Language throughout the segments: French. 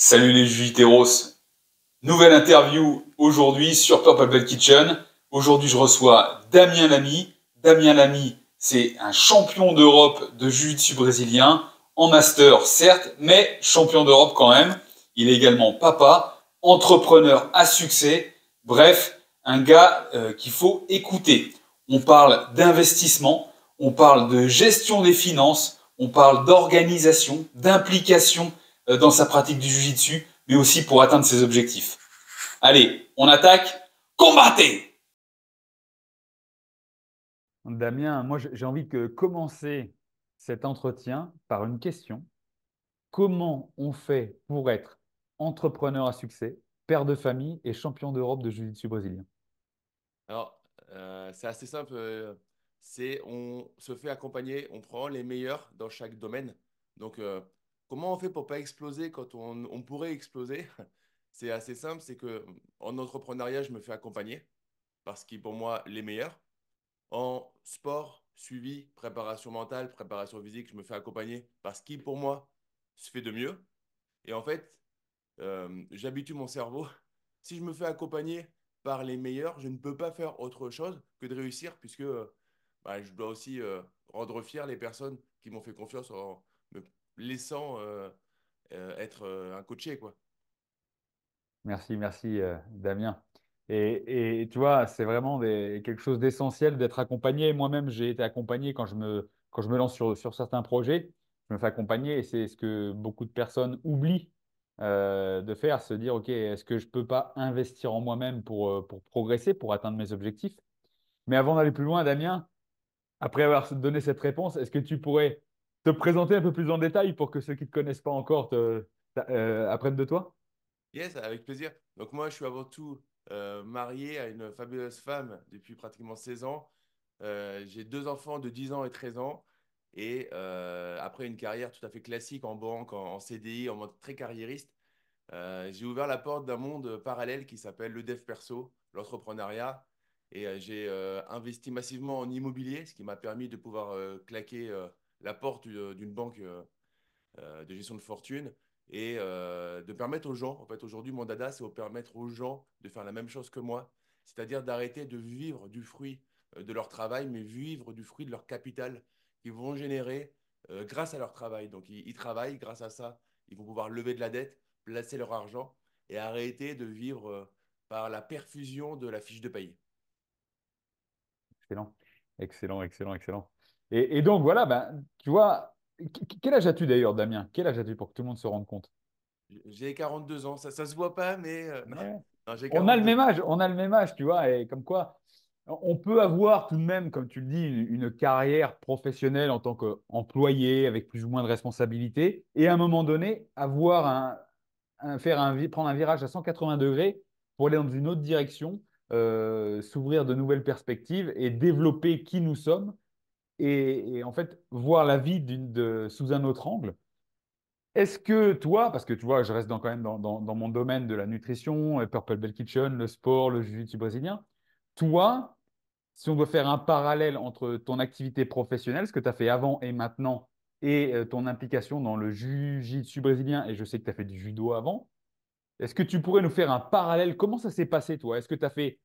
Salut les Jujiteros. Nouvelle interview aujourd'hui sur Purple Bell Kitchen. Aujourd'hui, je reçois Damien Lamy. Damien Lamy, c'est un champion d'Europe de jiu-jitsu brésilien, en master certes, mais champion d'Europe quand même. Il est également papa, entrepreneur à succès. Bref, un gars euh, qu'il faut écouter. On parle d'investissement, on parle de gestion des finances, on parle d'organisation, d'implication euh, dans sa pratique du jujitsu, mais aussi pour atteindre ses objectifs. Allez, on attaque. Combattez Damien, moi j'ai envie de commencer cet entretien par une question. Comment on fait pour être entrepreneur à succès, père de famille et champion d'Europe de jiu-jitsu brésilien Alors, euh, c'est assez simple. Euh, c'est on se fait accompagner, on prend les meilleurs dans chaque domaine. Donc, Comment on fait pour pas exploser quand on, pourrait exploser C'est assez simple, c'est que en entrepreneuriat, je me fais accompagner parce qu'il pour moi les meilleurs. En sport, suivi, préparation mentale, préparation physique, je me fais accompagner parce qu'ils pour moi se fait de mieux. Et en fait, euh, j'habitue mon cerveau. Si je me fais accompagner par les meilleurs, je ne peux pas faire autre chose que de réussir puisque euh, bah, je dois aussi euh, rendre fier les personnes qui m'ont fait confiance en, laissant euh, euh, être euh, un coaché. Quoi. Merci, merci Damien. Et, et, tu vois, c'est vraiment quelque chose d'essentiel d'être accompagné. Moi-même, j'ai été accompagné quand je me, quand je me lance sur, certains projets. Je me fais accompagner et c'est ce que beaucoup de personnes oublient de faire, se dire, OK, est-ce que je ne peux pas investir en moi-même pour, pour progresser, pour atteindre mes objectifs Mais avant d'aller plus loin, Damien, après avoir donné cette réponse, est-ce que tu pourrais te présenter un peu plus en détail pour que ceux qui ne te connaissent pas encore te, euh, apprennent de toi Yes, avec plaisir. Donc moi, je suis avant tout euh, marié à une fabuleuse femme depuis pratiquement 16 ans. Euh, j'ai deux enfants de 10 ans et 13 ans. Et après une carrière tout à fait classique en banque, en, CDI, en mode très carriériste, J'ai ouvert la porte d'un monde parallèle qui s'appelle le dev perso, l'entrepreneuriat. Et j'ai investi massivement en immobilier, ce qui m'a permis de pouvoir claquer la porte euh, d'une banque euh, euh, de gestion de fortune et de permettre aux gens, en fait aujourd'hui mon dada c'est de permettre aux gens de faire la même chose que moi, c'est-à-dire d'arrêter de vivre du fruit de leur travail, mais vivre du fruit de leur capital qu'ils vont générer grâce à leur travail. Donc ils, travaillent, grâce à ça, ils vont pouvoir lever de la dette, placer leur argent et arrêter de vivre par la perfusion de la fiche de paye. Excellent, excellent, excellent, excellent. Et, donc voilà, ben, tu vois, quel âge as-tu d'ailleurs, Damien Quel âge as-tu pour que tout le monde se rende compte J'ai 42 ans, ça ne se voit pas, mais... Euh, on a le même âge, on a le même âge, tu vois, et comme quoi, on peut avoir tout de même, comme tu le dis, une, carrière professionnelle en tant qu'employé, avec plus ou moins de responsabilités, et à un moment donné, avoir faire un, prendre un virage à 180 degrés pour aller dans une autre direction, euh, s'ouvrir de nouvelles perspectives et développer qui nous sommes et, en fait voir la vie sous un autre angle. Est-ce que toi, parce que tu vois, je reste quand même dans, mon domaine de la nutrition, Purple Bell Kitchen, le sport, le jiu-jitsu brésilien, toi, si on veut faire un parallèle entre ton activité professionnelle, ce que tu as fait avant et maintenant, et euh, ton implication dans le jiu-jitsu brésilien, et je sais que tu as fait du judo avant, est-ce que tu pourrais nous faire un parallèle Comment ça s'est passé, toi Est-ce que tu as fait,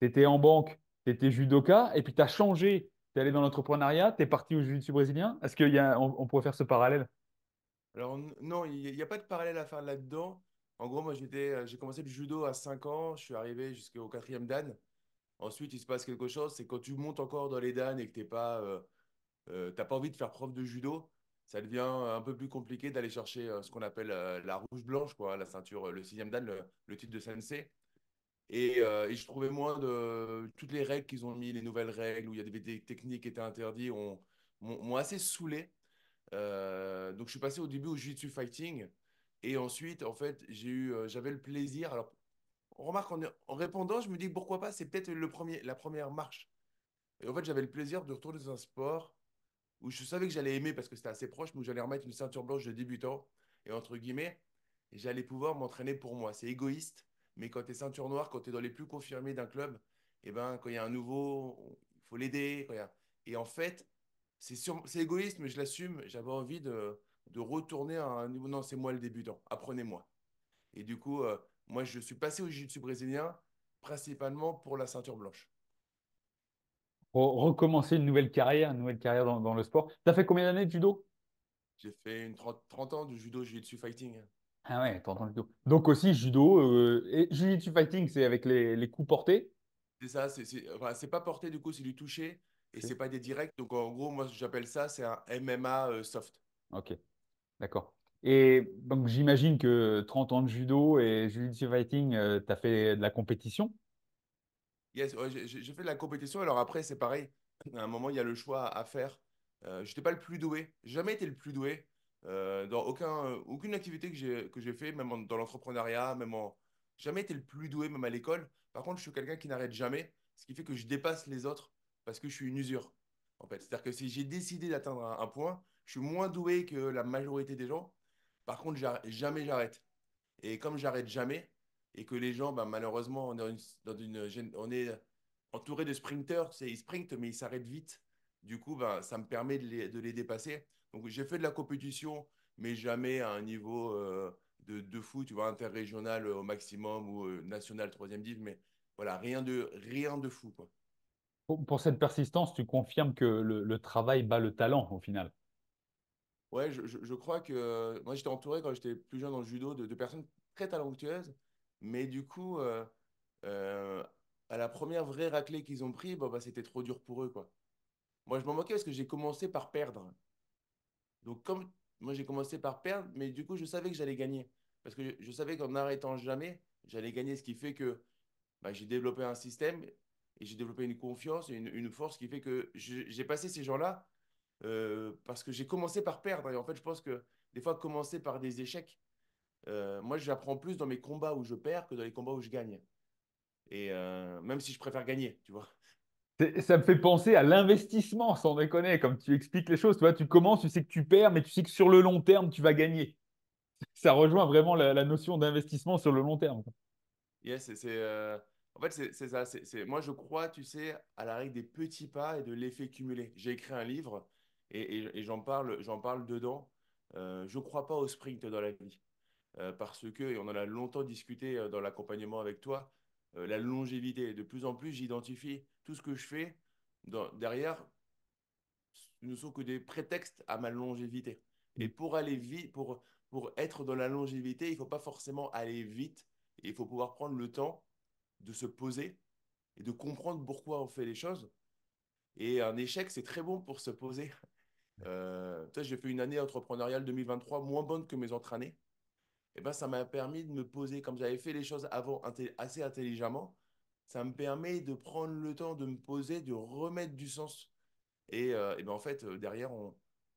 tu étais en banque, tu étais judoka, et puis tu as changé tu es allé dans l'entrepreneuriat, tu es parti au judo brésilien. Est-ce qu'on on pourrait faire ce parallèle Alors, non, il n'y a pas de parallèle à faire là-dedans. En gros, moi, euh, j'ai commencé le judo à 5 ans. Je suis arrivé jusqu'au quatrième dan. Ensuite, il se passe quelque chose. C'est quand tu montes encore dans les dan et que tu n'as pas, euh, euh, pas envie de faire prof de judo, ça devient un peu plus compliqué d'aller chercher ce qu'on appelle la rouge-blanche, quoi, la ceinture, le sixième dan, le, le titre de sensei. Euh, et, je trouvais moins de toutes les règles qu'ils ont mis, les nouvelles règles où il y a des, techniques qui étaient interdites, m'ont assez saoulé. Euh, donc je suis passé au début au jiu-jitsu fighting et ensuite en fait euh, j'avais le plaisir. Alors on remarque en, répondant, je me dis pourquoi pas, c'est peut-être le premier la première marche. Et en fait j'avais le plaisir de retourner dans un sport où je savais que j'allais aimer parce que c'était assez proche, mais où j'allais remettre une ceinture blanche de débutant et entre guillemets j'allais pouvoir m'entraîner pour moi. C'est égoïste mais quand tu es ceinture noire, quand tu es dans les plus confirmés d'un club, et eh ben, quand il y a un nouveau, il faut l'aider. Et en fait, c'est égoïste, mais je l'assume. J'avais envie de, de, retourner à un niveau. Non, c'est moi le débutant. Apprenez-moi. Et du coup, euh, moi, je suis passé au jiu-jitsu brésilien principalement pour la ceinture blanche. Pour recommencer une nouvelle carrière, une nouvelle carrière dans, le sport. Tu as fait combien d'années de judo J'ai fait une 30, ans de judo jiu-jitsu fighting. Ah ouais, ans de judo. Donc aussi judo, euh, et jiu-jitsu fighting, c'est avec les, les coups portés. C'est ça, c'est pas porté du coup, c'est du toucher et c'est pas des directs. Donc en gros, moi j'appelle ça, c'est un MMA euh, soft. Ok, d'accord. Et donc j'imagine que 30 ans de judo et jiu-jitsu fighting, euh, t'as fait de la compétition. Yes, j'ai fait de la compétition. Alors après, c'est pareil. À un moment, il y a le choix à faire. je n'étais pas le plus doué. jamais été le plus doué. Euh, dans euh, aucune activité que j'ai, fait, même dans l'entrepreneuriat, même en. Jamais été le plus doué, même à l'école. Par contre, je suis quelqu'un qui n'arrête jamais, ce qui fait que je dépasse les autres parce que je suis une usure. En fait. C'est-à-dire que si j'ai décidé d'atteindre un, point, je suis moins doué que la majorité des gens. Par contre, jamais j'arrête. Et comme j'arrête jamais, et que les gens, ben, malheureusement, on est, dans une, on est entouré de sprinteurs, ils sprintent, mais ils s'arrêtent vite. Du coup, ben, ça me permet de de les dépasser. Donc j'ai fait de la compétition, mais jamais à un niveau euh, de, fou, tu vois, interrégional euh, au maximum ou euh, national troisième div, mais voilà, rien de, rien de fou. Pour, cette persistance, tu confirmes que le, travail bat le talent au final Ouais, je, crois que moi j'étais entouré quand j'étais plus jeune dans le judo de, personnes très talentueuses, mais du coup, à la première vraie raclée qu'ils ont pris, bah, c'était trop dur pour eux. Quoi. Moi, je m'en moquais parce que j'ai commencé par perdre. Donc, comme moi, j'ai commencé par perdre, mais du coup, je savais que j'allais gagner. Parce que je, savais qu'en n'arrêtant jamais, j'allais gagner. Ce qui fait que bah, j'ai développé un système et j'ai développé une confiance et une, force qui fait que j'ai passé ces gens-là euh, parce que j'ai commencé par perdre. Et en fait, je pense que des fois, commencer par des échecs, euh, moi, j'apprends plus dans mes combats où je perds que dans les combats où je gagne. Et euh, même si je préfère gagner, tu vois. Ça me fait penser à l'investissement, sans déconner, comme tu expliques les choses. Tu vois, tu commences, tu sais que tu perds, mais tu sais que sur le long terme, tu vas gagner. Ça rejoint vraiment la, notion d'investissement sur le long terme. Yes, c'est. Euh, en fait, c'est ça. Moi, je crois, tu sais, à la règle des petits pas et de l'effet cumulé. J'ai écrit un livre et, et, j'en parle, dedans. Euh, je ne crois pas au sprint dans la vie. Euh, parce que, et on en a longtemps discuté dans l'accompagnement avec toi, la longévité. De plus en plus, j'identifie tout ce que je fais derrière ne sont que des prétextes à ma longévité. Et mm. pour aller vite, pour, pour être dans la longévité, il ne faut pas forcément aller vite. il faut pouvoir prendre le temps de se poser et de comprendre pourquoi on fait les choses. Et un échec, c'est très bon pour se poser. Euh, j'ai fait une année entrepreneuriale 2023 moins bonne que mes autres Et ben, ça m'a permis de me poser, comme j'avais fait les choses avant assez intelligemment, ça me permet de prendre le temps de me poser, de remettre du sens. Et, euh, ben en fait, euh, derrière, on,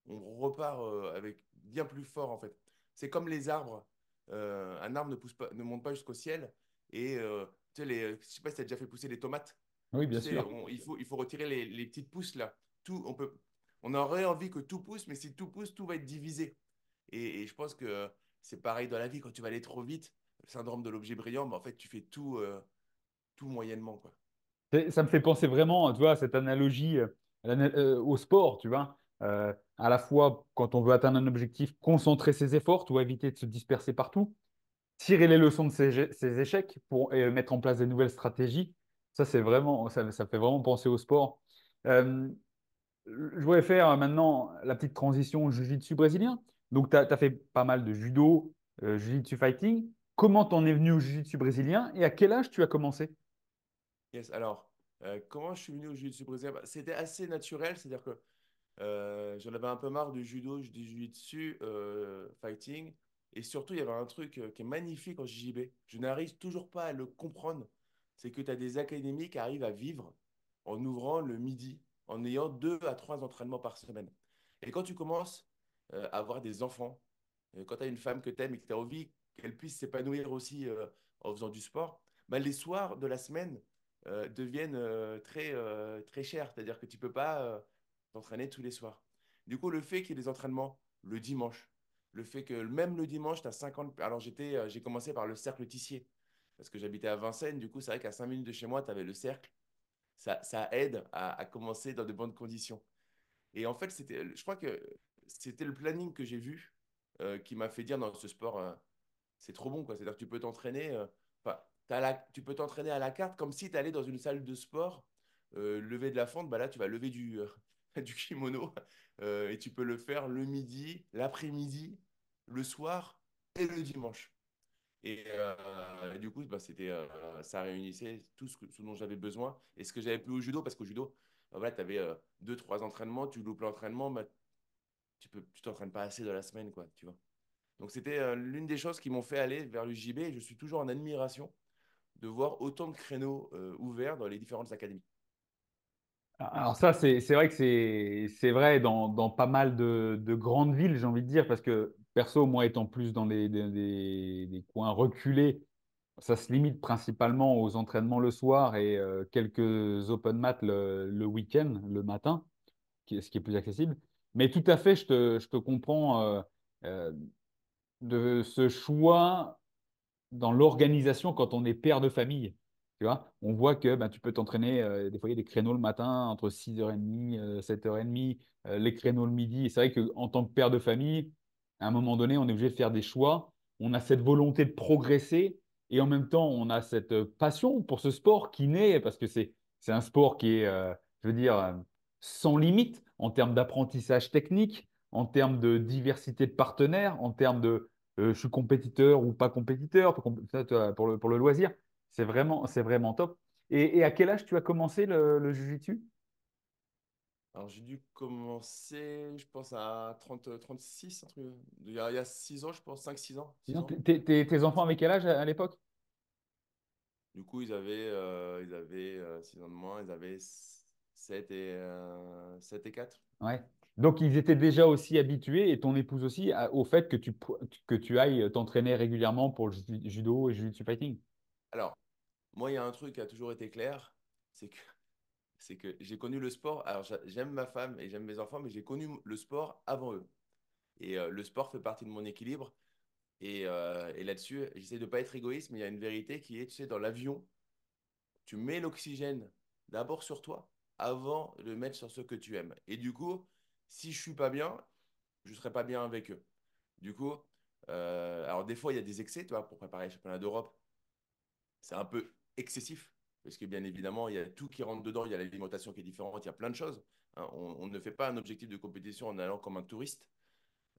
on repart euh, avec bien plus fort, en fait. C'est comme les arbres. un arbre ne, pousse pas, ne monte pas jusqu'au ciel. Et tu sais, les, je sais pas si tu as déjà fait pousser les tomates. Oui, bien sûr. il, faut, il faut retirer les, les, petites pousses, là. Tout, on, peut, on aurait envie que tout pousse, mais si tout pousse, tout va être divisé. Et, je pense que c'est pareil dans la vie. Quand tu vas aller trop vite, le syndrome de l'objet brillant, ben, en fait, tu fais tout tout moyennement. Quoi. Ça me fait penser vraiment, tu vois, cette analogie euh, euh, au sport, tu vois. Euh, à la fois, quand on veut atteindre un objectif, concentrer ses efforts, ou éviter de se disperser partout, tirer les leçons de ses, échecs pour mettre en place des nouvelles stratégies. Ça, c'est vraiment, ça, ça, fait vraiment penser au sport. je voulais faire maintenant la petite transition jiu-jitsu brésilien. Donc, tu as, fait pas mal de judo, euh, jiu fighting. Comment t'en es venu au jiu brésilien et à quel âge tu as commencé alors, quand euh, comment je suis venu au judo de brésilien bah, C'était assez naturel, c'est-à-dire que euh, j'en avais un peu marre du judo, du jiu-jitsu, euh, fighting. Et surtout, il y avait un truc euh, qui est magnifique en JJB. Je n'arrive toujours pas à le comprendre. C'est que tu as des académies qui arrivent à vivre en ouvrant le midi, en ayant deux à trois entraînements par semaine. Et quand tu commences euh, à avoir des enfants, quand tu as une femme que tu aimes et que tu as envie qu'elle puisse s'épanouir aussi en faisant du sport, bah, les soirs de la semaine, euh, deviennent euh, très, euh, très chères. C'est-à-dire que tu peux pas t'entraîner tous les soirs. Du coup, le fait qu'il y ait des entraînements le dimanche, le fait que même le dimanche, tu as 50. Alors, j'étais, j'ai commencé par le cercle tissier parce que j'habitais à Vincennes. Du coup, c'est vrai qu'à 5 minutes de chez moi, tu avais le cercle. Ça, aide à, commencer dans de bonnes conditions. Et en fait, c'était, je crois que c'était le planning que j'ai vu qui m'a fait dire dans ce sport, c'est trop bon. Quoi. C'est-à-dire que tu peux t'entraîner. pas tu peux t'entraîner à la carte comme si tu allais dans une salle de sport, euh, lever de la fente, bah là tu vas lever du, euh, kimono euh, et tu peux le faire le midi, l'après-midi, le soir et le dimanche. Et, du coup, bah, c'était, ça réunissait tout ce, dont j'avais besoin et ce que j'avais plus au judo, parce qu'au judo, bah, tu avais deux, trois entraînements, tu loupes l'entraînement, bah, tu peux, tu t'entraînes pas assez de la semaine, quoi, tu vois. Donc c'était l'une des choses qui m'ont fait aller vers le JB. je suis toujours en admiration de voir autant de créneaux euh, ouverts dans les différentes académies ah, alors ça, c'est vrai que c'est vrai dans, pas mal de, grandes villes, j'ai envie de dire, parce que perso, moi étant plus dans les, des, coins reculés, ça se limite principalement aux entraînements le soir et euh, quelques open mat le, week-end, le matin, ce qui est plus accessible. Mais tout à fait, je te, comprends euh, de ce choix dans l'organisation quand on est père de famille. Tu vois, on voit que ben, tu peux t'entraîner, euh, des fois il y a des créneaux le matin entre 6h30, 7h30, euh, euh, les créneaux le midi. Et c'est vrai qu'en tant que père de famille, à un moment donné, on est obligé de faire des choix. On a cette volonté de progresser et en même temps, on a cette passion pour ce sport qui naît parce que c'est, c'est un sport qui est, je veux dire, sans limite en termes d'apprentissage technique, en termes de diversité de partenaires, en termes de, euh, je suis compétiteur ou pas compétiteur, pour le, pour le loisir. C'est vraiment, c'est vraiment top. Et, à quel âge tu as commencé le, le Jiu-Jitsu Alors, j'ai dû commencer, je pense, à 30, 36, euh, Il y a 6 ans, je pense, 5-6 ans. Tes enfants avaient quel âge à, l'époque Du coup, ils avaient, euh, ils avaient 6 euh, ans de moins, ils avaient 7 et, 7 et 4. Ouais. Donc, ils étaient déjà aussi habitués, et ton épouse aussi, au fait que tu, que tu ailles euh, t'entraîner régulièrement pour le judo et le jiu-jitsu fighting. Alors, moi, il y a un truc qui a toujours été clair, c'est que c'est que j'ai connu le sport. Alors, j'aime ma femme et j'aime mes enfants, mais j'ai connu le sport avant eux. Et euh, le sport fait partie de mon équilibre. Et, euh, et là-dessus, j'essaie de ne pas être égoïste, mais il y a une vérité qui est, tu sais, dans l'avion, tu mets l'oxygène d'abord sur toi avant de le mettre sur ceux que tu aimes. Et du coup, si je suis pas bien, je serai pas bien avec eux. Du coup, euh, alors des fois, il y a des excès, tu vois, pour préparer le championnat d'Europe. C'est un peu excessif, parce que bien évidemment, il y a tout qui rentre dedans, il y a l'alimentation qui est différente, il y a plein de choses. Hein. On, ne fait pas un objectif de compétition en allant comme un touriste,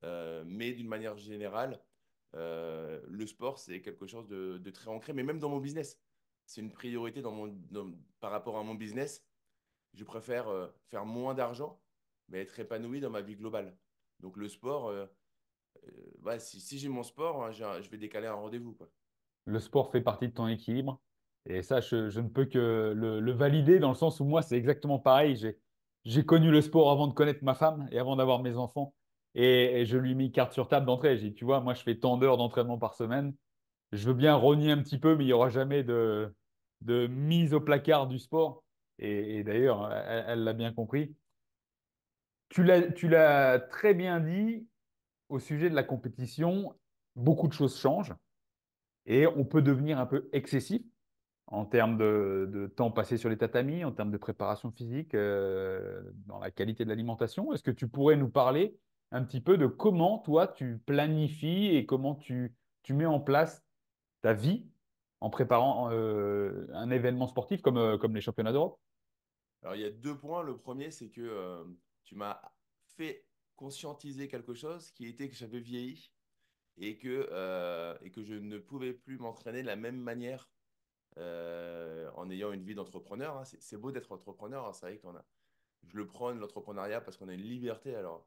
euh, mais d'une manière générale, euh, le sport, c'est quelque chose de, très ancré, mais même dans mon business. C'est une priorité dans mon, par rapport à mon business. Je préfère faire moins d'argent mais être épanoui dans ma vie globale. Donc le sport, euh, euh, bah, si, j'ai mon sport, hein, je vais décaler un rendez-vous. Quoi. Le sport fait partie de ton équilibre. Et ça, je, ne peux que le, valider dans le sens où moi, c'est exactement pareil. J'ai, j'ai connu le sport avant de connaître ma femme et avant d'avoir mes enfants. Et, je lui ai mis carte sur table d'entrée. J'ai dit, tu vois, moi, je fais tant d'heures d'entraînement par semaine. Je veux bien rogner un petit peu, mais il n'y aura jamais de, de mise au placard du sport. Et, d'ailleurs, elle l'a bien compris. Tu l'as très bien dit au sujet de la compétition, beaucoup de choses changent et on peut devenir un peu excessif en termes de, temps passé sur les tatamis, en termes de préparation physique, euh, dans la qualité de l'alimentation. Est-ce que tu pourrais nous parler un petit peu de comment toi tu planifies et comment tu, mets en place ta vie en préparant euh, un événement sportif comme, euh, comme les championnats d'Europe Alors il y a deux points. Le premier, c'est que tu m'as fait conscientiser quelque chose qui était que j'avais vieilli et que, euh, et que je ne pouvais plus m'entraîner de la même manière euh, en ayant une vie d'entrepreneur. Hein. C'est beau d'être entrepreneur, hein. c'est vrai qu'on a. Je le prône, l'entrepreneuriat, parce qu'on a une liberté. Alors,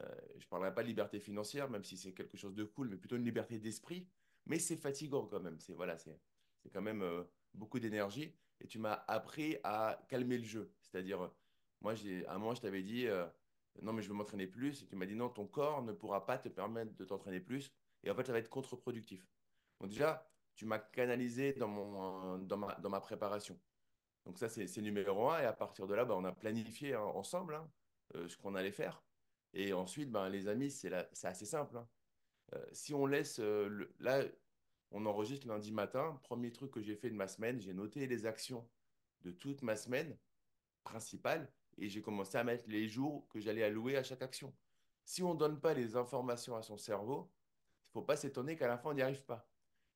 euh, je ne parlerai pas de liberté financière, même si c'est quelque chose de cool, mais plutôt une liberté d'esprit. Mais c'est fatigant quand même. C'est voilà, c'est quand même beaucoup d'énergie. Et tu m'as appris à calmer le jeu, c'est-à-dire moi, à un moment, je t'avais dit, euh, non, mais je veux m'entraîner plus. Et tu m'as dit, non, ton corps ne pourra pas te permettre de t'entraîner plus. Et en fait, ça va être contre-productif. Donc, déjà, tu m'as canalisé dans, ma, préparation. Donc, ça, c'est, numéro un. Et à partir de là, bah, on a planifié hein, ensemble hein, euh, ce qu'on allait faire. Et ensuite, ben, les amis, c'est, assez simple. Hein. Euh, si on laisse. là, on enregistre lundi matin. Premier truc que j'ai fait de ma semaine, j'ai noté les actions de toute ma semaine principale et j'ai commencé à mettre les jours que j'allais allouer à chaque action. Si on ne donne pas les informations à son cerveau, il ne faut pas s'étonner qu'à la fin, on n'y arrive pas.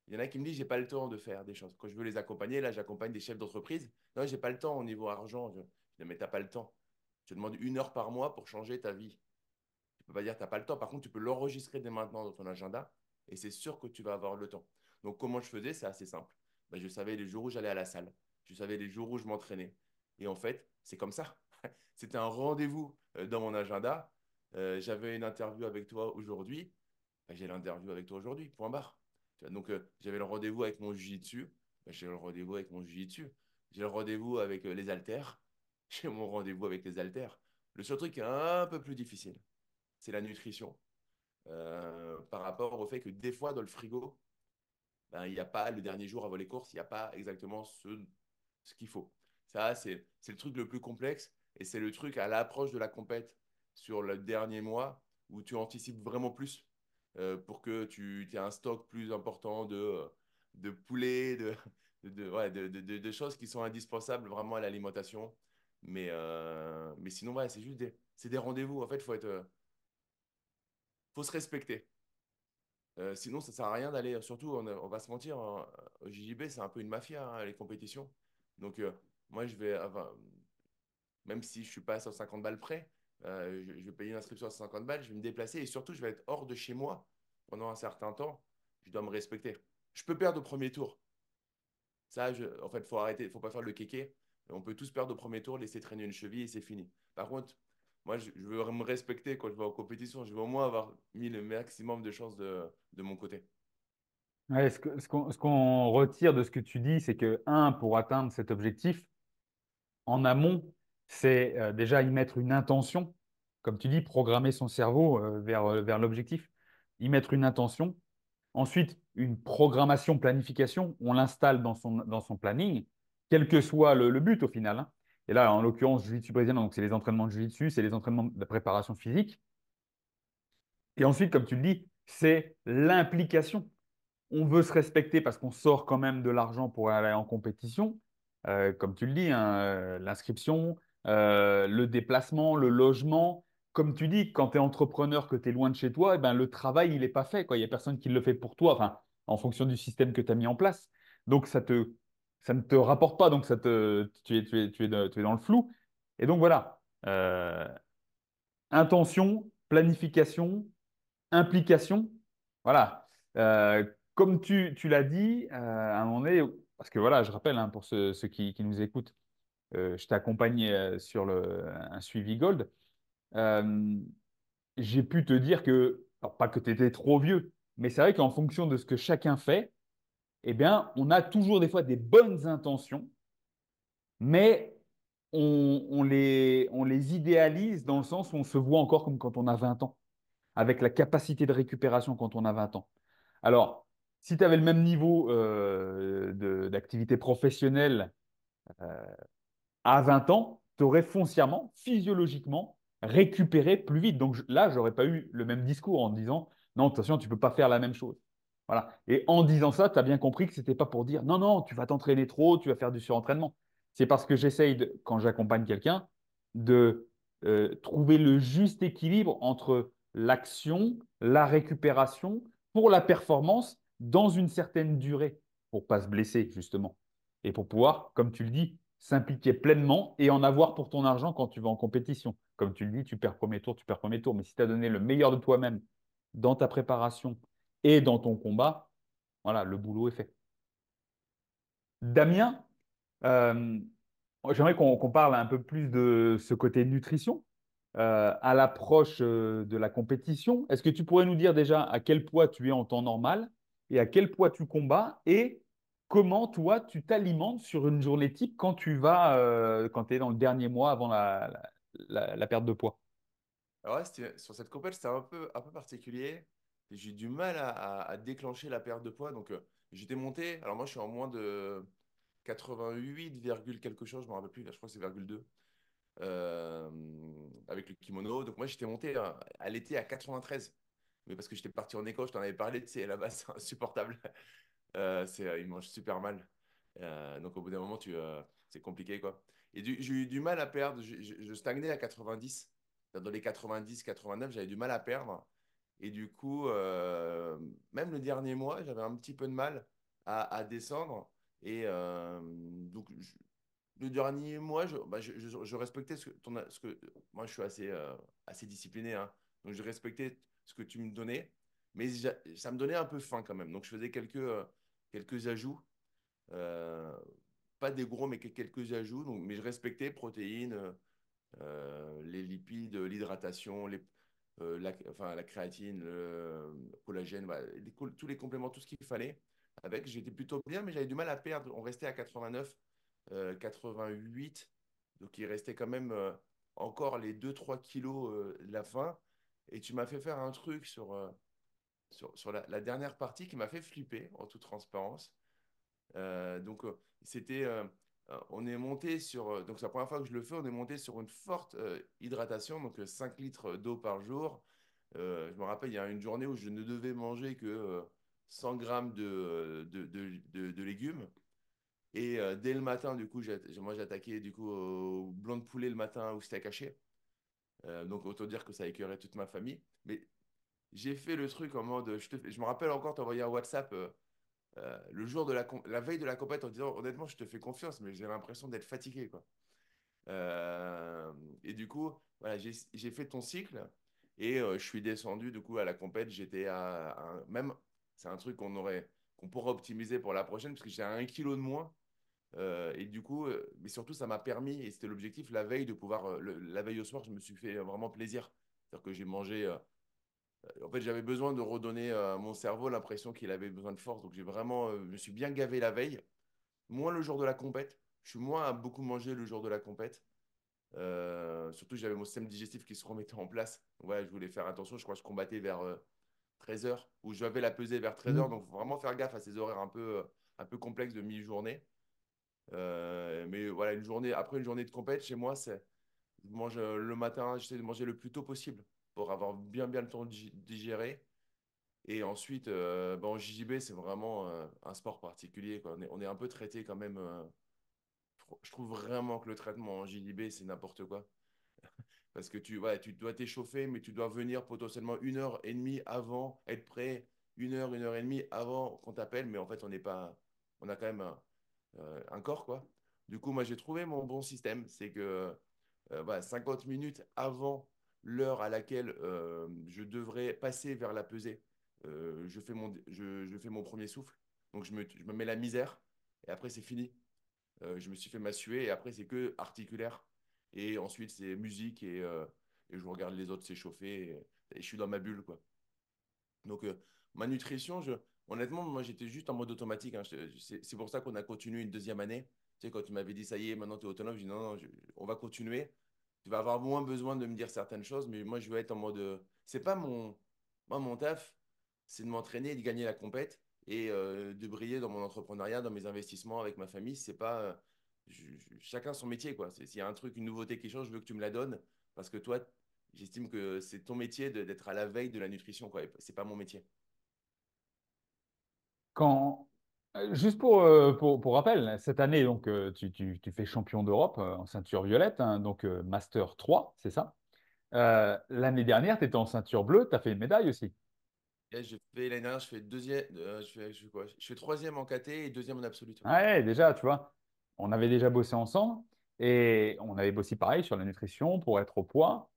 Il y en a qui me disent, j'ai pas le temps de faire des choses. Quand je veux les accompagner, là, j'accompagne des chefs d'entreprise. Non, n'ai pas le temps au niveau argent. Je, dis, mais t'as pas le temps. Je te demande une heure par mois pour changer ta vie. Tu peux pas dire, t'as pas le temps. Par contre, tu peux l'enregistrer dès maintenant dans ton agenda et c'est sûr que tu vas avoir le temps. Donc, comment je faisais C'est assez simple. Ben, je savais les jours où j'allais à la salle. Je savais les jours où je m'entraînais. Et en fait, c'est comme ça. C'était un rendez-vous euh, dans mon agenda. Euh, j'avais une interview avec toi aujourd'hui. Bah, j'ai l'interview avec toi aujourd'hui, point barre. Donc, euh, j'avais le rendez-vous avec mon jiu bah, j'ai le rendez-vous avec mon jiu J'ai le rendez-vous avec les haltères. J'ai mon rendez-vous avec les haltères. Le seul truc qui est un peu plus difficile, c'est la nutrition. par rapport au fait que des fois, dans le frigo, bah, il a pas le dernier jour avant les courses, il n'y a pas exactement ce, ce qu'il faut. Ça, c'est le truc le plus complexe. Et c'est le truc à l'approche de la compète sur le dernier mois où tu anticipes vraiment plus euh, pour que tu aies un stock plus important de, euh, de poulet, de, de, ouais, de, de, choses qui sont indispensables vraiment à l'alimentation. Mais, euh, mais sinon, ouais, c'est juste des, des rendez-vous. En fait, il faut, être, faut se respecter. sinon, ça ne sert à rien d'aller. Surtout, on, va se mentir, hein, au JJB, c'est un peu une mafia, hein, les compétitions. Donc, moi, je vais même si je ne suis pas à 150 balles près, euh, je, vais payer une inscription à 150 balles, je vais me déplacer et surtout, je vais être hors de chez moi pendant un certain temps. Je dois me respecter. Je peux perdre au premier tour. Ça, en fait, faut arrêter, faut pas faire le kéké. On peut tous perdre au premier tour, laisser traîner une cheville et c'est fini. Par contre, moi, je, veux me respecter quand je vais en compétition. Je veux au moins avoir mis le maximum de chances de, mon côté. ce qu'on retire de ce que tu dis, c'est que, un, pour atteindre cet objectif, en amont, c'est euh, déjà y mettre une intention, comme tu dis, programmer son cerveau euh, euh, vers, l'objectif, y mettre une intention. Ensuite, une programmation, planification, on l'installe dans son, planning, quel que soit le, but au final. Hein. Et là, en l'occurrence, Jiu-Jitsu brésilien, donc c'est les entraînements de Jiu-Jitsu, c'est les entraînements de préparation physique. Et ensuite, comme tu le dis, c'est l'implication. On veut se respecter parce qu'on sort quand même de l'argent pour aller en compétition. comme tu le dis, hein, l'inscription, euh, le déplacement, le logement. Comme tu dis, quand tu es entrepreneur, que tu es loin de chez toi, eh ben, le travail, il n'est pas fait. Il n'y a personne qui le fait pour toi, en fonction du système que tu as mis en place. Donc, ça, te, ne te rapporte pas, donc ça te, tu, es, tu, dans le flou. Et donc, voilà. Euh, intention, planification, implication. Voilà. Euh, comme tu, l'as dit, à un moment donné, parce que voilà, je rappelle hein, pour ceux, qui, nous écoutent, euh, je t'accompagnais euh, sur le, un suivi Gold. Euh, j'ai pu te dire que, pas que tu étais trop vieux, mais c'est vrai qu'en fonction de ce que chacun fait, eh bien, on a toujours des fois des bonnes intentions, mais on, les, on, les, idéalise dans le sens où on se voit encore comme quand on a 20 ans, avec la capacité de récupération quand on a 20 ans. Alors, si tu avais le même niveau euh, d'activité professionnelle, à 20 ans, tu aurais foncièrement, physiologiquement, récupéré plus vite. Donc là, je n'aurais pas eu le même discours en disant non, attention, tu ne peux pas faire la même chose. Voilà. Et en disant ça, tu as bien compris que ce n'était pas pour dire non, non, tu vas t'entraîner trop, tu vas faire du surentraînement. C'est parce que j'essaye, quand j'accompagne quelqu'un, de euh, trouver le juste équilibre entre l'action, la récupération pour la performance dans une certaine durée pour pas se blesser justement et pour pouvoir, comme tu le dis, s'impliquer pleinement et en avoir pour ton argent quand tu vas en compétition. Comme tu le dis, tu perds premier tour, tu perds premier tour. Mais si tu as donné le meilleur de toi-même dans ta préparation et dans ton combat, voilà, le boulot est fait. Damien, euh, j'aimerais qu'on parle un peu plus de ce côté nutrition euh, à l'approche euh, de la compétition. Est-ce que tu pourrais nous dire déjà à quel poids tu es en temps normal et à quel poids tu combats et Comment toi, tu t'alimentes sur une journée type quand tu vas, euh, quand tu es dans le dernier mois avant la, perte de poids sur cette compète, c'était un peu, un peu particulier. J'ai du mal à, déclencher la perte de poids. Donc, euh, j'étais monté. Alors, moi, je suis en moins de 88, quelque chose. Je ne me rappelle plus. je crois que c'est 2. Euh, avec le kimono. Donc moi, j'étais monté hein, à, l'été à 93. Mais parce que j'étais parti en Écosse, je t'en avais parlé, tu sais, là-bas, c'est insupportable. Euh, c'est, euh, il mange super mal. Euh, donc au bout d'un moment, tu, c'est compliqué. quoi. Et j'ai eu du mal à perdre. Je, stagnais à 90. Dans les 90, 89, j'avais du mal à perdre. Et du coup, même le dernier mois, j'avais un petit peu de mal à, descendre. Et donc, le dernier mois, bah, je, respectais ce que, ton, ce que, Moi, je suis assez, assez discipliné. Hein. donc, je respectais ce que tu me donnais. Mais ça me donnait un peu faim quand même. Donc, je faisais quelques, quelques ajouts. Euh, pas des gros, mais quelques ajouts. Donc, mais je respectais protéines, euh, euh, les lipides, l'hydratation, les, la, enfin, la créatine, le collagène, tous les compléments, tout ce qu'il fallait. Avec, j'étais plutôt bien, mais j'avais du mal à perdre. On restait à 89, 88. Donc, il restait quand même encore les 2-3 kilos la fin. Et tu m'as fait faire un truc sur sur, la, dernière partie qui m'a fait flipper, en toute transparence. Euh, donc, euh, c'était. Euh, on est monté sur. Donc, c'est la première fois que je le fais, on est monté sur une forte hydratation, donc 5 litres d'eau par jour. je me rappelle, il y a une journée où je ne devais manger que 100 grammes de, de, légumes. Et dès le matin, du coup, moi j'attaquais du coup au blanc de poulet le matin où c'était caché. donc autant dire que ça écœurait toute ma famille. Mais j'ai fait le truc en mode. Je, te, je me rappelle encore t'envoyer un WhatsApp euh, euh, le jour de la, la veille de la compète en disant honnêtement, je te fais confiance, mais j'ai l'impression d'être fatigué. Quoi. Euh, et du coup, voilà, j'ai fait ton cycle et je suis descendu. Du coup, à la compète, j'étais à, un, même. C'est un truc qu'on aurait qu'on pourra optimiser pour la prochaine, parce que j'ai un kilo de moins. et du coup, mais surtout, ça m'a permis, et c'était l'objectif, la veille de pouvoir, la veille au soir, je me suis fait vraiment plaisir. C'est-à-dire que j'ai mangé euh, en fait, j'avais besoin de redonner euh, à mon cerveau l'impression qu'il avait besoin de force. Donc, j'ai vraiment, euh, je me suis bien gavé la veille, moins le jour de la compète. Je suis moins à beaucoup manger le jour de la compète. surtout, j'avais mon système digestif qui se remettait en place. je voulais faire attention. Je crois que je combattais vers 13h ou je vais la peser vers 13h. Mm. Donc, Donc, faut vraiment faire gaffe à ces horaires un peu, un peu complexes de mi-journée. mais voilà, une journée, après une journée de compète, chez moi, c'est je mange le matin, j'essaie de manger le plus tôt possible pour avoir bien, bien le temps de digérer. Et ensuite, ben, en JJB, c'est vraiment euh, un sport particulier. Quoi. On, est, un peu traité quand même. Euh, je trouve vraiment que le traitement en JJB, c'est n'importe quoi. Parce que tu, ouais, tu dois t'échauffer, mais tu dois venir potentiellement une heure et demie avant, être prêt une heure, une heure et demie avant qu'on t'appelle. Mais en fait, on n'est pas, on a quand même un, corps, quoi. Du coup, moi, j'ai trouvé mon bon système. C'est que 50 bah, minutes avant l'heure à laquelle euh, je devrais passer vers la pesée, euh, je, fais mon, premier souffle. Donc je me, mets la misère et après c'est fini. Euh, je me suis fait massuer et après c'est que articulaire. Et ensuite c'est musique et, je regarde les autres s'échauffer et, je suis dans ma bulle. quoi. Donc ma nutrition, je, honnêtement, moi j'étais juste en mode automatique. Hein. C'est pour ça qu'on a continué une deuxième année. Tu sais, quand tu m'avais dit ça y est, maintenant tu es autonome, je dis non, non, on va continuer tu vas avoir moins besoin de me dire certaines choses, mais moi, je vais être en mode. Euh, c'est pas mon. Moi, mon taf, c'est de m'entraîner et de gagner la compète et euh, de briller dans mon entrepreneuriat, dans mes investissements avec ma famille. C'est pas. Euh, chacun son métier, quoi. S'il y a un truc, une nouveauté qui change, je veux que tu me la donnes parce que toi, j'estime que c'est ton métier d'être à la veille de la nutrition, quoi. C'est pas mon métier. Quand, euh, juste euh, pour, pour, rappel, cette année, donc, euh, tu, fais champion d'Europe en ceinture violette, hein, donc Master 3, c'est ça. l'année dernière, tu étais en ceinture bleue, tu as fait une médaille aussi. je fais, l'année dernière, je fais, deuxième, je, troisième en KT et deuxième en absolu. déjà, tu vois, on avait déjà bossé ensemble et on avait bossé pareil sur la nutrition pour être au poids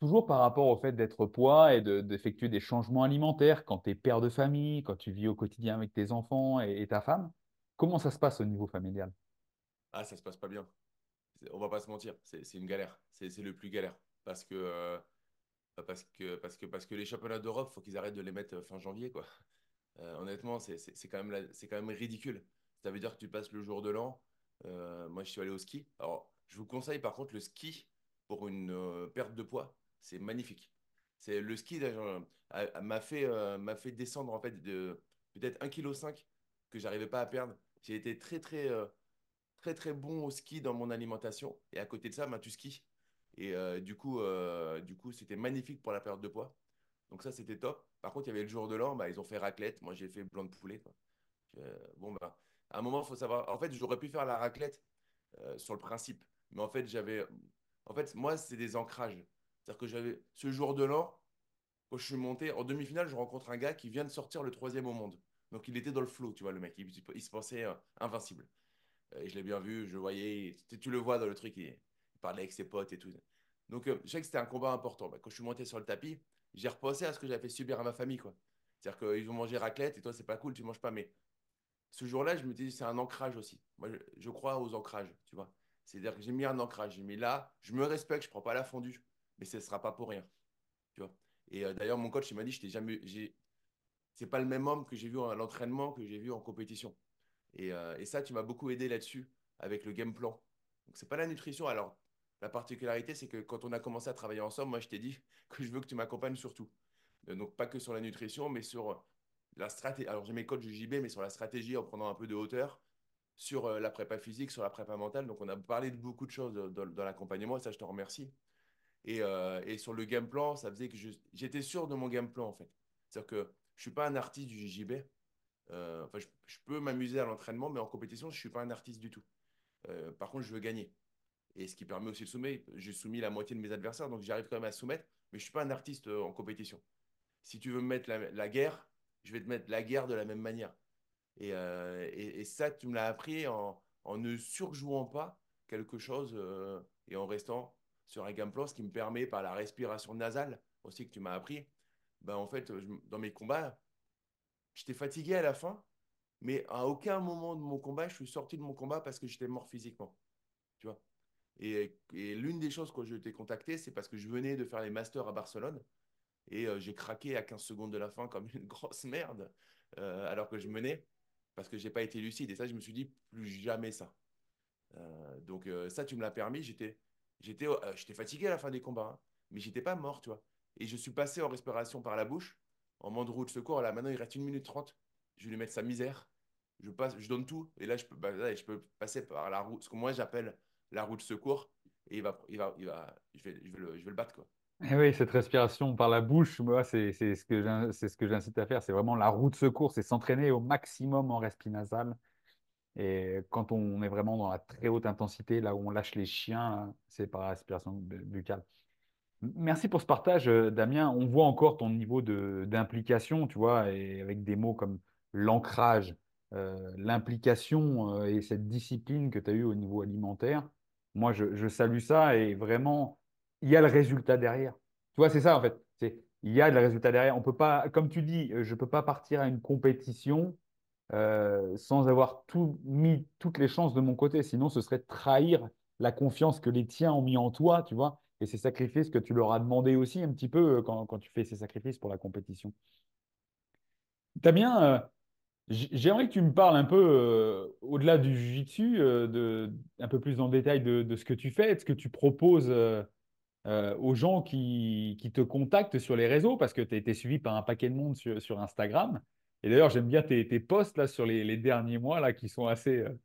toujours par rapport au fait d'être poids et d'effectuer des changements alimentaires quand tu es père de famille, quand tu vis au quotidien avec tes enfants et, ta femme, comment ça se passe au niveau familial Ah, ça se passe pas bien. On va pas se mentir, c'est une galère. C'est le plus galère. Euh, parce que, parce que, parce que, les championnats d'Europe, faut qu'ils arrêtent de les mettre fin janvier. Quoi. Euh, honnêtement, c'est quand, même quand même ridicule. Ça veut dire que tu passes le jour de l'an. Euh, moi, je suis allé au ski. Alors, je vous conseille par contre le ski pour une perte de poids c'est magnifique. C'est le ski euh, m'a fait euh, m'a fait descendre en fait de peut-être 1,5 kg que j'arrivais pas à perdre. J'ai été très très euh, très très bon au ski dans mon alimentation et à côté de ça, ben, tu skis. Et du coup du coup, c'était magnifique pour la perte de poids. Donc ça c'était top. Par contre, il y avait le jour de l'an, ben, ils ont fait raclette, moi j'ai fait blanc de poulet bon bah à un moment, il faut savoir en fait, j'aurais pu faire la raclette sur le principe, mais en fait, j'avais en fait, moi, c'est des ancrages. C'est-à-dire que j'avais ce jour de l'an, quand je suis monté en demi-finale, je rencontre un gars qui vient de sortir le troisième au monde. Donc il était dans le flow, tu vois, le mec. Il, se pensait euh, invincible. Et euh, je l'ai bien vu, je voyais. Tu, le vois dans le truc, il, parlait avec ses potes et tout. Donc euh, je sais que c'était un combat important. Bah, quand je suis monté sur le tapis, j'ai repensé à ce que j'avais fait subir à ma famille, quoi. C'est-à-dire qu'ils vont manger raclette et toi, c'est pas cool, tu manges pas. Mais ce jour-là, je me dis, c'est un ancrage aussi. Moi, je, crois aux ancrages, tu vois. C'est-à-dire que j'ai mis un ancrage. J'ai mis là, je me respecte, je prends pas la fondue mais ce ne sera pas pour rien. et euh, d'ailleurs, mon coach, il m'a dit, je t'ai jamais, c'est pas le même homme que j'ai vu à l'entraînement que j'ai vu en compétition. Euh, et, ça, tu m'as beaucoup aidé là-dessus avec le game plan. Donc c'est pas la nutrition. Alors la particularité, c'est que quand on a commencé à travailler ensemble, moi je t'ai dit que je veux que tu m'accompagnes surtout. Euh, donc pas que sur la nutrition, mais sur la stratégie. Alors j'ai mes coachs du JB, mais sur la stratégie en prenant un peu de hauteur, sur la prépa physique, sur la prépa mentale. Donc on a parlé de beaucoup de choses dans, dans l'accompagnement. Et ça, je te remercie. Et, euh, et, sur le game plan, ça faisait que j'étais sûr de mon game plan, en fait. C'est-à-dire que je ne suis pas un artiste du JJB. Euh, enfin, je, peux m'amuser à l'entraînement, mais en compétition, je ne suis pas un artiste du tout. Euh, par contre, je veux gagner. Et ce qui permet aussi de soumettre. J'ai soumis la moitié de mes adversaires, donc j'arrive quand même à soumettre, mais je ne suis pas un artiste en compétition. Si tu veux me mettre la, guerre, je vais te mettre la guerre de la même manière. Et, et, ça, tu me l'as appris en, en, ne surjouant pas quelque chose et en restant sur un ce qui me permet par la respiration nasale aussi que tu m'as appris, ben en fait, dans mes combats, j'étais fatigué à la fin, mais à aucun moment de mon combat, je suis sorti de mon combat parce que j'étais mort physiquement. Tu vois Et, l'une des choses quand je t'ai contacté, c'est parce que je venais de faire les masters à Barcelone et euh, j'ai craqué à 15 secondes de la fin comme une grosse merde euh, alors que je menais parce que je n'ai pas été lucide. Et ça, je me suis dit plus jamais ça. Euh, donc ça, tu me l'as permis. J'étais J'étais euh, j'étais fatigué à la fin des combats, mais hein, mais j'étais pas mort, tu vois. Et je suis passé en respiration par la bouche, en roue de secours. Là, maintenant, il reste une minute trente, Je vais lui mettre sa misère. Je, passe, je donne tout. Et là, je peux, bah, je peux passer par la route, ce que moi j'appelle la roue de secours. Et il va, il va, il va, je, vais, le, je vais le battre, quoi. Et eh oui, cette respiration par la bouche, moi, bah, c'est ce que j'incite à faire. C'est vraiment la roue de secours, c'est s'entraîner au maximum en respi nasal. Et quand on est vraiment dans la très haute intensité, là où on lâche les chiens, c'est par aspiration buccale. Merci pour ce partage, euh, Damien. On voit encore ton niveau d'implication, tu vois, et avec des mots comme l'ancrage, euh, l'implication euh, et cette discipline que tu as eue au niveau alimentaire. Moi, je, je, salue ça et vraiment, il y a le résultat derrière. Tu vois, c'est ça en fait. Il y a le résultat derrière. On peut pas, comme tu dis, je ne peux pas partir à une compétition euh, sans avoir tout, mis toutes les chances de mon côté. Sinon, ce serait trahir la confiance que les tiens ont mis en toi, tu vois, et ces sacrifices que tu leur as demandé aussi un petit peu euh, quand, quand tu fais ces sacrifices pour la compétition. Damien, bien... Euh, j'aimerais que tu me parles un peu au-delà du jiu-jitsu, de, un peu plus en détail de, de, ce que tu fais, de ce que tu proposes. aux gens qui, qui, te contactent sur les réseaux parce que tu as été suivi par un paquet de monde sur, sur Instagram. Et d'ailleurs, j'aime bien tes, tes, posts là, sur les, derniers mois là, qui sont assez, euh,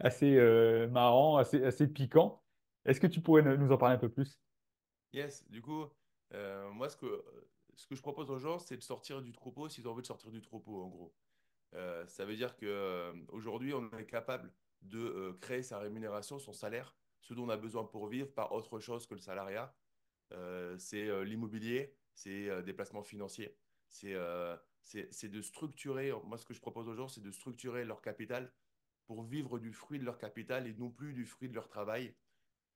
assez euh, marrants, assez, assez piquants. Est-ce que tu pourrais nous en parler un peu plus Yes, du coup, euh, moi, ce que, ce que je propose aux gens, c'est de sortir du troupeau s'ils ont envie de sortir du troupeau, en gros. ça veut dire qu'aujourd'hui, on est capable de créer sa rémunération, son salaire, ce dont on a besoin pour vivre par autre chose que le salariat. c'est l'immobilier, c'est des placements financiers, c'est c'est de structurer, moi ce que je propose aux gens, c'est de structurer leur capital pour vivre du fruit de leur capital et non plus du fruit de leur travail.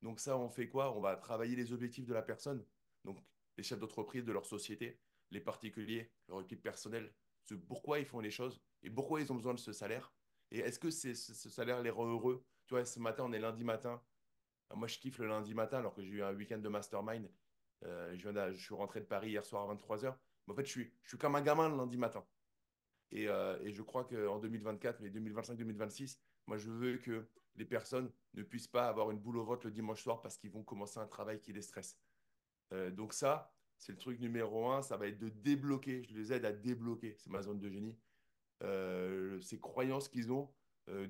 Donc ça, on fait quoi On va travailler les objectifs de la personne, donc les chefs d'entreprise, de leur société, les particuliers, leur équipe personnelle, ce pourquoi ils font les choses et pourquoi ils ont besoin de ce salaire. Et est-ce que ce, salaire les rend heureux Tu vois, ce matin, on est lundi matin. Ah, moi, je kiffe le lundi matin alors que j'ai eu un week-end de mastermind. Euh, je, je suis rentré de Paris hier soir à 23h en fait, je suis, comme un gamin le lundi matin. Et, euh, je crois qu'en 2024, mais 2025-2026, moi, je veux que les personnes ne puissent pas avoir une boule au ventre le dimanche soir parce qu'ils vont commencer un travail qui les stresse. Euh, donc ça, c'est le truc numéro un. Ça va être de débloquer. Je les aide à débloquer. C'est ma zone de génie. Euh, ces croyances qu'ils ont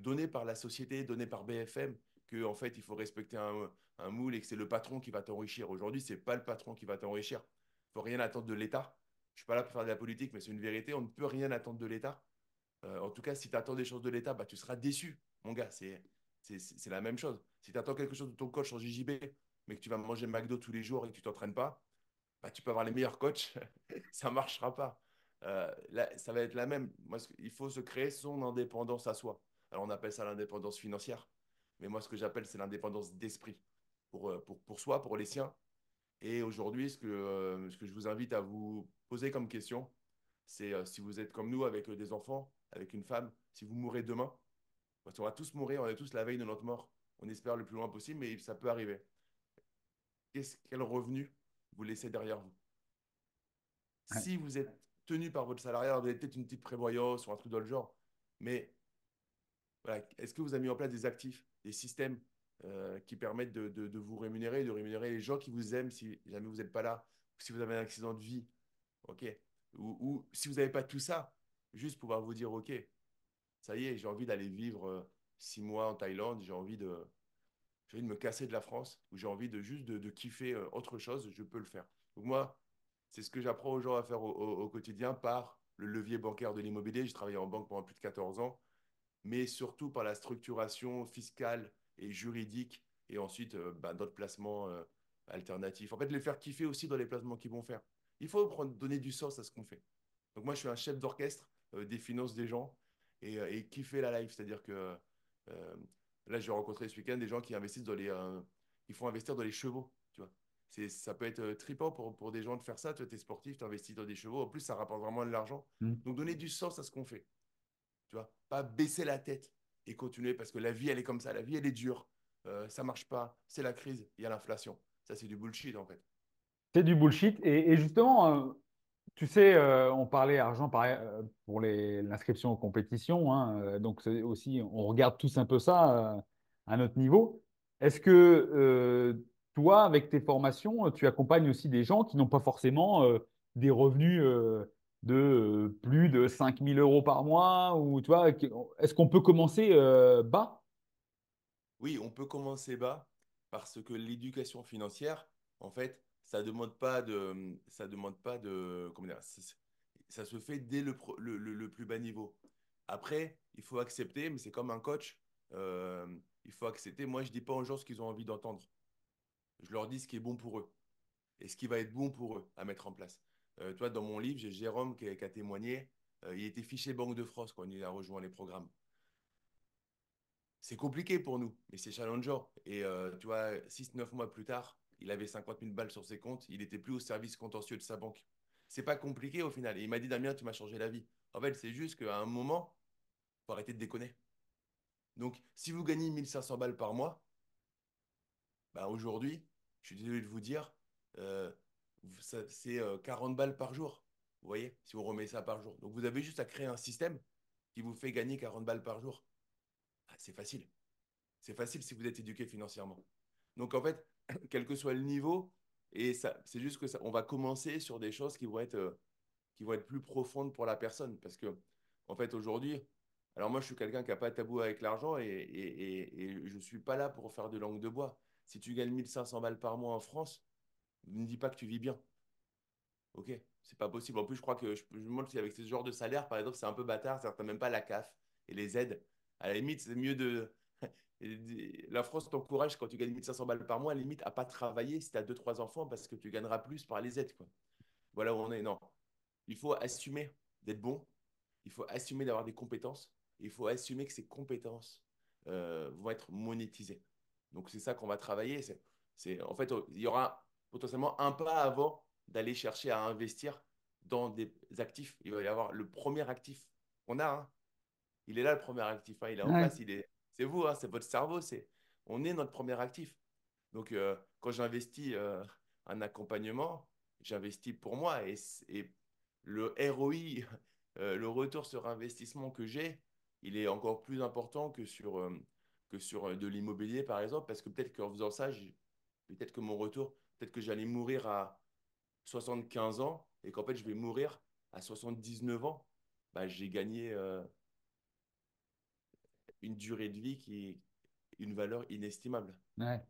données par la société, données par BFM, que en fait, il faut respecter un, un moule et que c'est le patron qui va t'enrichir. Aujourd'hui, c'est pas le patron qui va t'enrichir. Il faut rien attendre de l'État je suis pas là pour faire de la politique, mais c'est une vérité, on ne peut rien attendre de l'État. Euh, en tout cas, si tu attends des choses de l'État, bah, tu seras déçu, mon gars. C'est, c'est, la même chose. Si tu attends quelque chose de ton coach en JJB, mais que tu vas manger McDo tous les jours et que tu t'entraînes pas, bah, tu peux avoir les meilleurs coachs, ça marchera pas. Euh, ça va être la même. Moi, il faut se créer son indépendance à soi. Alors, on appelle ça l'indépendance financière, mais moi, ce que j'appelle, c'est l'indépendance d'esprit. pour, euh, pour soi, pour les siens, et aujourd'hui, ce que, euh, ce que je vous invite à vous poser comme question, c'est euh, si vous êtes comme nous avec euh, des enfants, avec une femme, si vous mourrez demain, parce qu'on va tous mourir, on est tous la veille de notre mort. On espère le plus loin possible, mais ça peut arriver. quest quel revenu vous laissez derrière vous Si vous êtes tenu par votre salariat, vous avez peut-être une petite prévoyance ou un truc dans le genre, mais voilà, est-ce que vous avez mis en place des actifs, des systèmes euh, qui permettent de, vous rémunérer, de rémunérer les gens qui vous aiment si jamais vous n'êtes pas là, si vous avez un accident de vie, ok, ou, si vous n'avez pas tout ça, juste pouvoir vous dire, ok, ça y est, j'ai envie d'aller vivre euh, six mois en Thaïlande, j'ai envie de, me casser de la France, ou j'ai envie de juste de, kiffer euh, autre chose, je peux le faire. Donc moi, c'est ce que j'apprends aux gens à faire au, au, quotidien par le levier bancaire de l'immobilier. J'ai travaillé en banque pendant plus de 14 ans, mais surtout par la structuration fiscale et juridique, et ensuite euh, bah, d'autres placements euh, alternatifs. En fait, les faire kiffer aussi dans les placements qu'ils vont faire. Il faut prendre, donner du sens à ce qu'on fait. Donc moi, je suis un chef d'orchestre euh, des finances des gens et, kiffer la life. C'est-à-dire que là, j'ai rencontré ce week-end des gens qui investissent dans les, ils font investir dans les chevaux. Tu vois, c'est, ça peut être trippant pour, pour des gens de faire ça. Tu es sportif, tu investis dans des chevaux. En plus, ça rapporte vraiment de l'argent. Mm. Donc donner du sens à ce qu'on fait. Tu vois, pas baisser la tête et continuer parce que la vie, elle est comme ça, la vie, elle est dure, euh, ça marche pas, c'est la crise, il y a l'inflation. Ça, c'est du bullshit en fait. C'est du bullshit. Et, justement, euh, tu sais, euh, on parlait argent pour l'inscription aux compétitions, hein, donc c'est aussi, on regarde tous un peu ça à notre niveau. Est-ce que toi, avec tes formations, tu accompagnes aussi des gens qui n'ont pas forcément des revenus de euh, plus de 5000 euros par mois ou tu Est-ce qu'on peut commencer euh, bas Oui, on peut commencer bas parce que l'éducation financière, en fait, ça demande pas ça demande pas de, comment ça, se fait dès le, plus bas niveau. Après, il faut accepter, mais c'est comme un coach, euh, il faut accepter. Moi, je dis pas aux gens ce qu'ils ont envie d'entendre. Je leur dis ce qui est bon pour eux et ce qui va être bon pour eux à mettre en place. Euh, toi, dans mon livre, j'ai Jérôme qui, a témoigné. Euh, il était fiché Banque de France quand il a rejoint les programmes. C'est compliqué pour nous, mais c'est challengeant. Et euh, tu vois, 6-9 mois plus tard, il avait 50 000 balles sur ses comptes. Il n'était plus au service contentieux de sa banque. C'est pas compliqué au final. Et il m'a dit, Damien, tu m'as changé la vie. En fait, c'est juste qu'à un moment, il faut arrêter de déconner. Donc, si vous gagnez 1500 balles par mois, bah aujourd'hui, je suis désolé de vous dire, c'est 40 euh, balles par jour. Vous voyez, si on remet ça par jour. Donc vous avez juste à créer un système qui vous fait gagner 40 balles par jour. Ah, c'est facile. C'est facile si vous êtes éduqué financièrement. Donc en fait, quel que soit le niveau, et c'est juste que ça, on va commencer sur des choses qui vont être euh, qui vont être plus profondes pour la personne, parce que en fait aujourd'hui, alors moi je suis quelqu'un qui n'a pas tabou avec l'argent et, et, et, je suis pas là pour faire de langue de bois. Si tu gagnes 1500 balles par mois en France, ne dis pas que tu vis bien. Ok, c'est pas possible. En plus, je crois que je, me demande si avec ce genre de salaire, par exemple, c'est un peu bâtard, n'as même pas la CAF et les aides. À la limite, c'est mieux de. la France t'encourage quand tu gagnes 1500 balles par mois, à la limite, à pas travailler si tu as 2-3 enfants parce que tu gagneras plus par les aides. Quoi. Voilà où on est. Non. Il faut assumer d'être bon, il faut assumer d'avoir des compétences, il faut assumer que ces compétences euh, vont être monétisées. Donc, c'est ça qu'on va travailler. C'est, en fait, il y aura potentiellement un pas avant d'aller chercher à investir dans des actifs. Il va y avoir le premier actif qu'on a. Hein. Il est là, le premier actif. Hein. Il est en place. C'est vous, hein, c'est votre cerveau. C'est... On est notre premier actif. Donc, euh, quand j'investis en euh, un accompagnement, j'investis pour moi. Et, et le ROI, euh, le retour sur investissement que j'ai, il est encore plus important que sur, que sur de l'immobilier, par exemple, parce que peut-être qu'en faisant ça, peut-être que mon retour Peut-être que j'allais mourir à 75 ans et qu'en fait, je vais mourir à 79 ans. Bah, j'ai gagné euh, une durée de vie qui est une valeur inestimable. Ouais.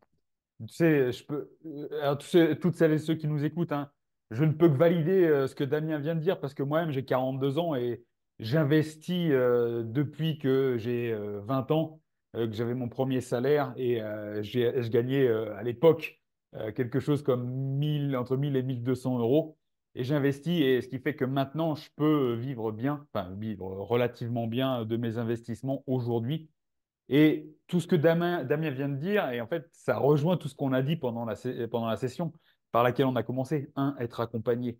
Tu sais, je peux. Euh, toutes celles et ceux qui nous écoutent, hein, je ne peux que valider euh, ce que Damien vient de dire parce que moi-même, j'ai 42 ans et j'investis depuis que j'ai 20 ans, que j'avais mon premier salaire et je gagnais à l'époque euh, quelque chose comme 1000, entre 1000 et 1200 euros. Et j'investis, et ce qui fait que maintenant, je peux vivre bien, enfin vivre relativement bien de mes investissements aujourd'hui. Et tout ce que Damien, vient de dire, et en fait, ça rejoint tout ce qu'on a dit pendant la, pendant la session par laquelle on a commencé. Un, être accompagné.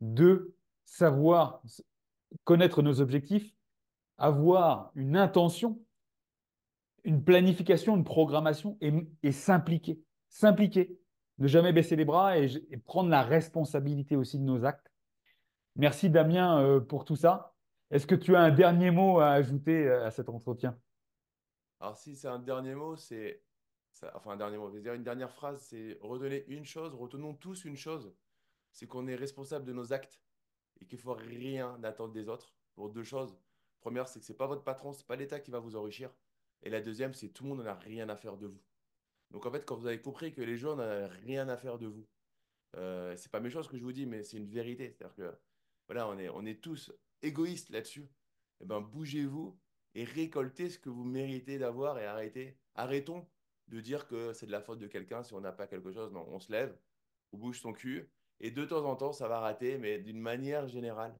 Deux, savoir connaître nos objectifs, avoir une intention, une planification, une programmation et, et s'impliquer. S'impliquer ne jamais baisser les bras et, prendre la responsabilité aussi de nos actes. Merci Damien euh, pour tout ça. Est-ce que tu as un dernier mot à ajouter euh, à cet entretien Alors si c'est un dernier mot, c'est enfin un dernier mot, je veux dire une dernière phrase, c'est redonner une chose, retenons tous une chose, c'est qu'on est responsable de nos actes et qu'il faut rien attendre des autres pour deux choses. Première, c'est que c'est pas votre patron, c'est pas l'État qui va vous enrichir. Et la deuxième, c'est tout le monde n'a rien à faire de vous. Donc en fait, quand vous avez compris que les gens n'ont rien à faire de vous, euh, ce n'est pas méchant ce que je vous dis, mais c'est une vérité. C'est-à-dire que voilà, on est, on est tous égoïstes là-dessus. Eh ben, bougez-vous et récoltez ce que vous méritez d'avoir et arrêtez. Arrêtons de dire que c'est de la faute de quelqu'un si on n'a pas quelque chose. Non, on se lève, on bouge son cul et de temps en temps, ça va rater, mais d'une manière générale.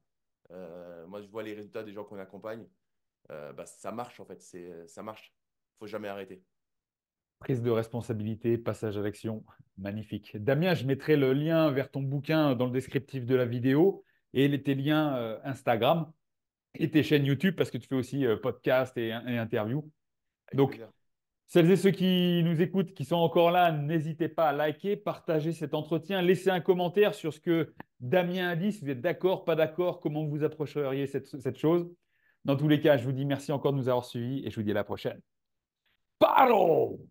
Euh, moi, je vois les résultats des gens qu'on accompagne. Euh, bah, ça marche en fait, c'est, ça marche. Il faut jamais arrêter. Prise de responsabilité, passage à l'action, magnifique. Damien, je mettrai le lien vers ton bouquin dans le descriptif de la vidéo et tes liens euh, Instagram et tes chaînes YouTube parce que tu fais aussi euh, podcast et, interview. Donc, celles et ceux qui nous écoutent, qui sont encore là, n'hésitez pas à liker, partager cet entretien, laisser un commentaire sur ce que Damien a dit, si vous êtes d'accord, pas d'accord, comment vous approcheriez cette, cette chose. Dans tous les cas, je vous dis merci encore de nous avoir suivis et je vous dis à la prochaine. Paro